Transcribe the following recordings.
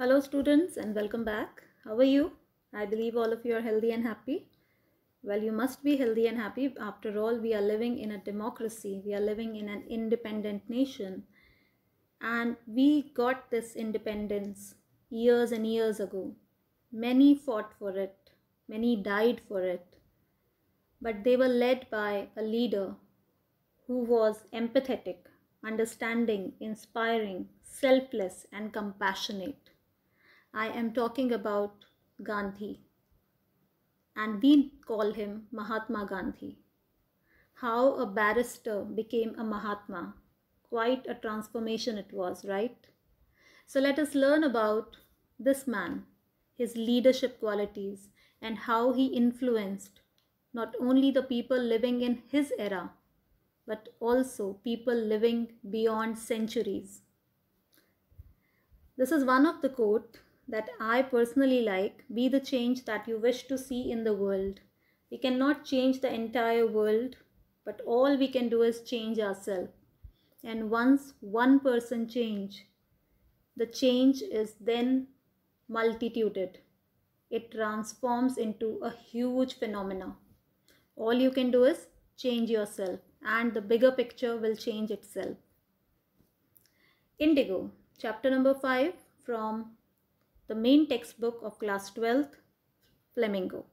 Hello students and welcome back. How are you? I believe all of you are healthy and happy. Well, you must be healthy and happy. After all, we are living in a democracy. We are living in an independent nation. And we got this independence years and years ago. Many fought for it. Many died for it. But they were led by a leader who was empathetic, understanding, inspiring, selfless and compassionate I am talking about Gandhi. And we call him Mahatma Gandhi. How a barrister became a Mahatma. Quite a transformation it was, right? So let us learn about this man, his leadership qualities, and how he influenced not only the people living in his era, but also people living beyond centuries. This is one of the quote that I personally like be the change that you wish to see in the world. We cannot change the entire world, but all we can do is change ourselves. And once one person change, the change is then multituded. It transforms into a huge phenomena. All you can do is change yourself and the bigger picture will change itself. Indigo, chapter number 5 from the main textbook of class 12th, Flamingo.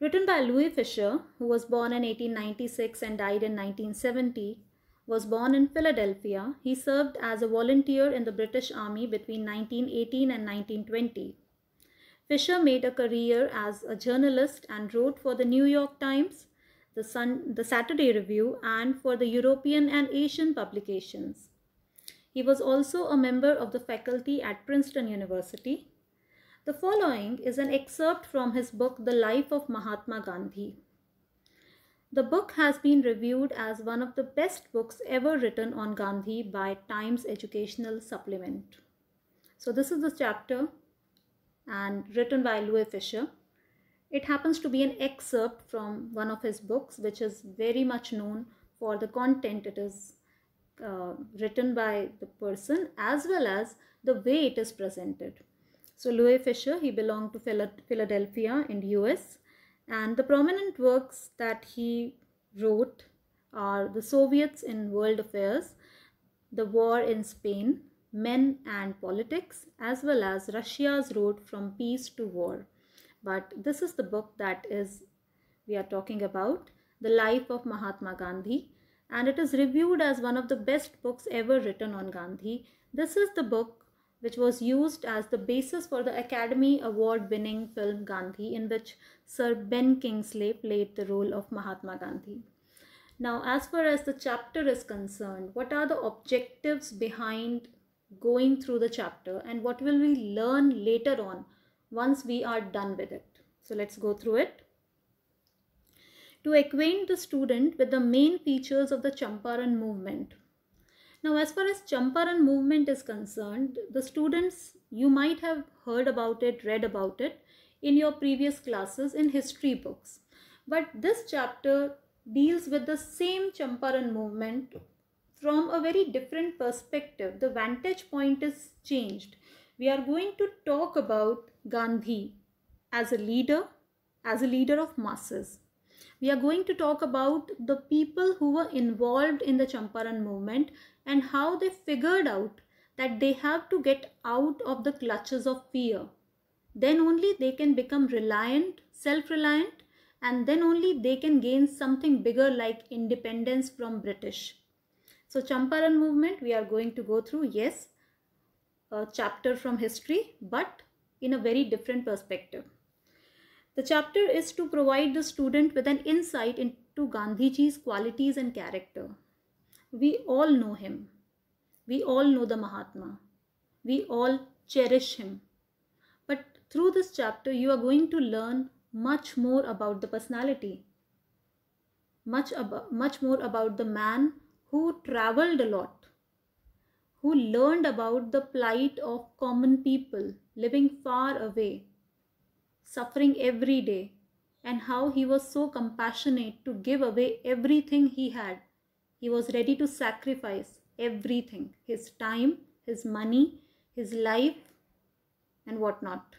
Written by Louis Fisher, who was born in 1896 and died in 1970, was born in Philadelphia. He served as a volunteer in the British Army between 1918 and 1920. Fisher made a career as a journalist and wrote for the New York Times, the, Sun, the Saturday Review, and for the European and Asian publications. He was also a member of the faculty at Princeton University. The following is an excerpt from his book The Life of Mahatma Gandhi. The book has been reviewed as one of the best books ever written on Gandhi by Times Educational Supplement. So, this is the chapter and written by Louis Fisher. It happens to be an excerpt from one of his books, which is very much known for the content it is uh, written by the person as well as the way it is presented. So Louis Fisher, he belonged to Philadelphia in the US and the prominent works that he wrote are The Soviets in World Affairs, The War in Spain, Men and Politics as well as Russia's Road from Peace to War. But this is the book that is we are talking about, The Life of Mahatma Gandhi and it is reviewed as one of the best books ever written on Gandhi. This is the book which was used as the basis for the Academy Award winning film Gandhi, in which Sir Ben Kingsley played the role of Mahatma Gandhi. Now, as far as the chapter is concerned, what are the objectives behind going through the chapter and what will we learn later on once we are done with it? So, let's go through it to acquaint the student with the main features of the Champaran movement. Now, as far as Champaran movement is concerned, the students, you might have heard about it, read about it in your previous classes in history books. But this chapter deals with the same Champaran movement from a very different perspective. The vantage point is changed. We are going to talk about Gandhi as a leader, as a leader of masses we are going to talk about the people who were involved in the Champaran movement and how they figured out that they have to get out of the clutches of fear. Then only they can become reliant, self-reliant and then only they can gain something bigger like independence from British. So Champaran movement we are going to go through, yes, a chapter from history but in a very different perspective. The chapter is to provide the student with an insight into Gandhiji's qualities and character. We all know him. We all know the Mahatma. We all cherish him. But through this chapter, you are going to learn much more about the personality, much, about, much more about the man who traveled a lot, who learned about the plight of common people living far away suffering every day, and how he was so compassionate to give away everything he had. He was ready to sacrifice everything his time, his money, his life, and whatnot.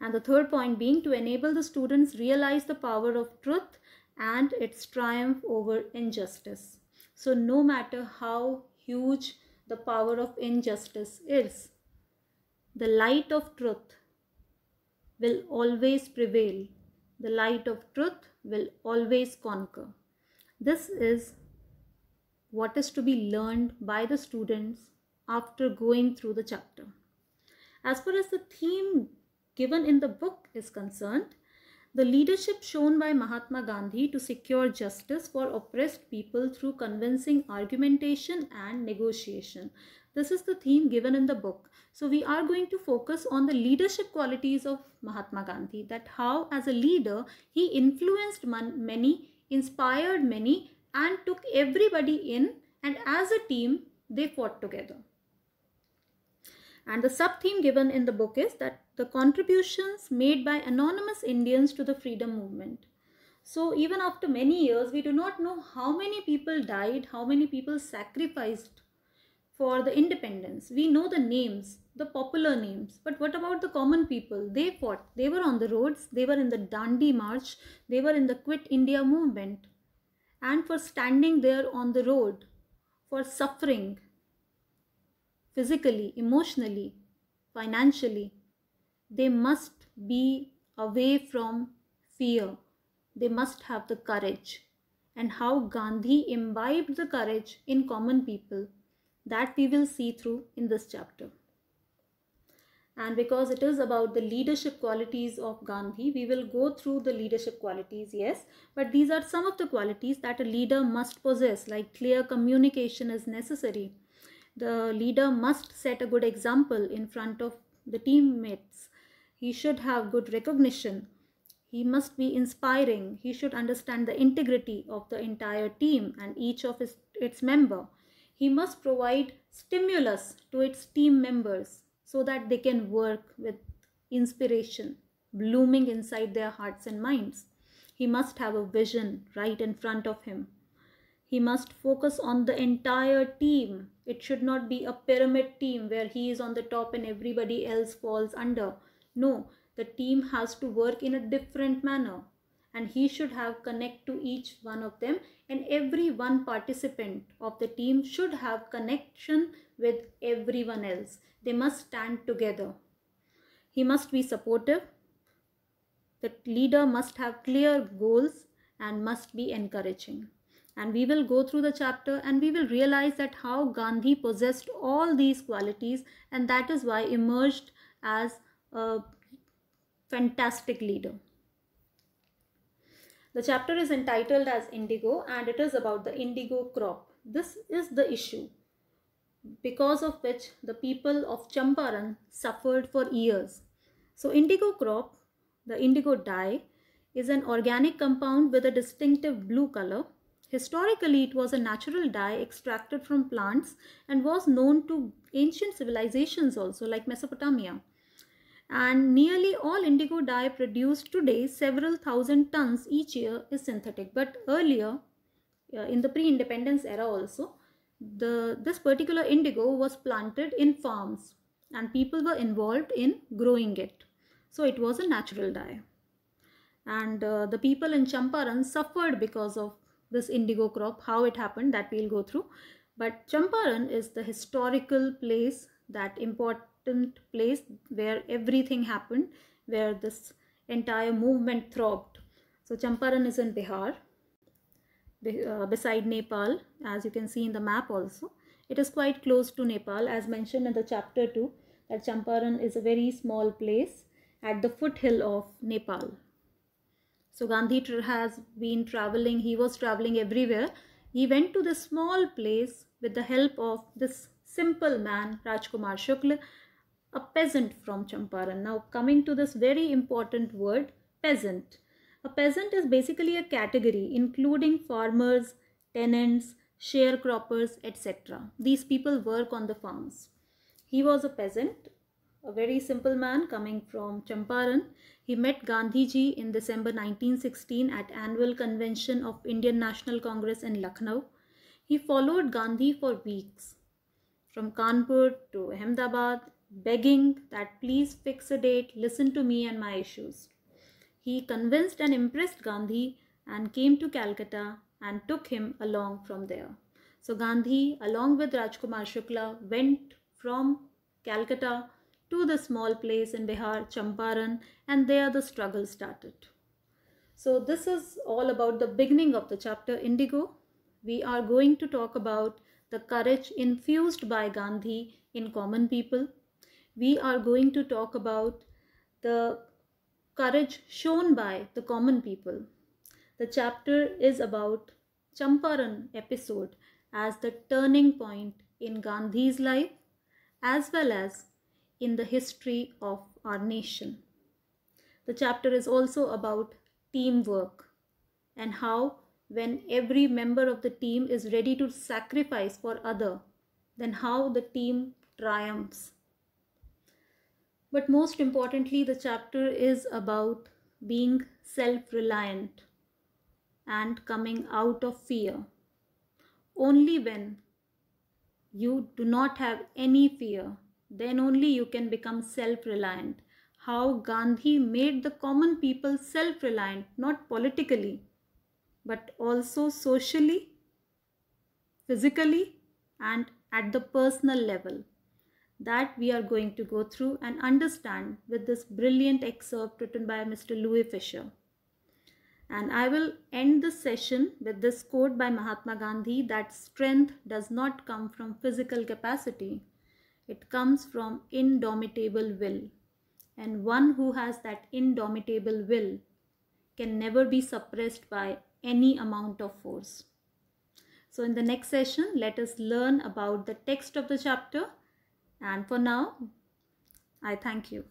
And the third point being to enable the students realize the power of truth and its triumph over injustice. So no matter how huge the power of injustice is, the light of truth will always prevail. The light of truth will always conquer. This is what is to be learned by the students after going through the chapter. As far as the theme given in the book is concerned, the leadership shown by Mahatma Gandhi to secure justice for oppressed people through convincing argumentation and negotiation. This is the theme given in the book. So we are going to focus on the leadership qualities of Mahatma Gandhi that how as a leader he influenced many, inspired many and took everybody in and as a team they fought together. And the sub-theme given in the book is that the contributions made by anonymous Indians to the freedom movement. So even after many years, we do not know how many people died, how many people sacrificed for the independence. We know the names, the popular names, but what about the common people? They fought. They were on the roads, they were in the Dandi March, they were in the Quit India movement. And for standing there on the road, for suffering physically, emotionally, financially, they must be away from fear. They must have the courage. And how Gandhi imbibed the courage in common people that we will see through in this chapter. And because it is about the leadership qualities of Gandhi, we will go through the leadership qualities, yes. But these are some of the qualities that a leader must possess, like clear communication is necessary. The leader must set a good example in front of the teammates. He should have good recognition. He must be inspiring. He should understand the integrity of the entire team and each of his, its member he must provide stimulus to its team members so that they can work with inspiration blooming inside their hearts and minds. He must have a vision right in front of him. He must focus on the entire team. It should not be a pyramid team where he is on the top and everybody else falls under. No, the team has to work in a different manner and he should have connect to each one of them and every one participant of the team should have connection with everyone else they must stand together he must be supportive the leader must have clear goals and must be encouraging and we will go through the chapter and we will realize that how gandhi possessed all these qualities and that is why emerged as a fantastic leader the chapter is entitled as Indigo and it is about the indigo crop. This is the issue because of which the people of Champaran suffered for years. So indigo crop, the indigo dye, is an organic compound with a distinctive blue color. Historically, it was a natural dye extracted from plants and was known to ancient civilizations also like Mesopotamia and nearly all indigo dye produced today several thousand tons each year is synthetic but earlier uh, in the pre-independence era also the this particular indigo was planted in farms and people were involved in growing it so it was a natural dye and uh, the people in champaran suffered because of this indigo crop how it happened that we'll go through but champaran is the historical place that import important place where everything happened, where this entire movement throbbed. So Champaran is in Bihar, uh, beside Nepal, as you can see in the map also. It is quite close to Nepal, as mentioned in the chapter 2, that Champaran is a very small place at the foothill of Nepal. So Gandhi has been traveling, he was traveling everywhere. He went to this small place with the help of this simple man, Rajkumar Shukla, a peasant from Champaran. Now coming to this very important word peasant. A peasant is basically a category including farmers, tenants, sharecroppers, etc. These people work on the farms. He was a peasant, a very simple man coming from Champaran. He met Gandhiji in December 1916 at annual convention of Indian National Congress in Lucknow. He followed Gandhi for weeks from Kanpur to Ahmedabad begging that please fix a date, listen to me and my issues. He convinced and impressed Gandhi and came to Calcutta and took him along from there. So Gandhi, along with Rajkumar Shukla, went from Calcutta to the small place in Bihar, Champaran, and there the struggle started. So this is all about the beginning of the chapter Indigo. We are going to talk about the courage infused by Gandhi in common people we are going to talk about the courage shown by the common people. The chapter is about Champaran episode as the turning point in Gandhi's life as well as in the history of our nation. The chapter is also about teamwork and how when every member of the team is ready to sacrifice for other then how the team triumphs but most importantly, the chapter is about being self reliant and coming out of fear. Only when you do not have any fear, then only you can become self reliant. How Gandhi made the common people self reliant, not politically, but also socially, physically, and at the personal level that we are going to go through and understand with this brilliant excerpt written by Mr. Louis Fisher. And I will end the session with this quote by Mahatma Gandhi that strength does not come from physical capacity, it comes from indomitable will. And one who has that indomitable will can never be suppressed by any amount of force. So, in the next session, let us learn about the text of the chapter and for now, I thank you.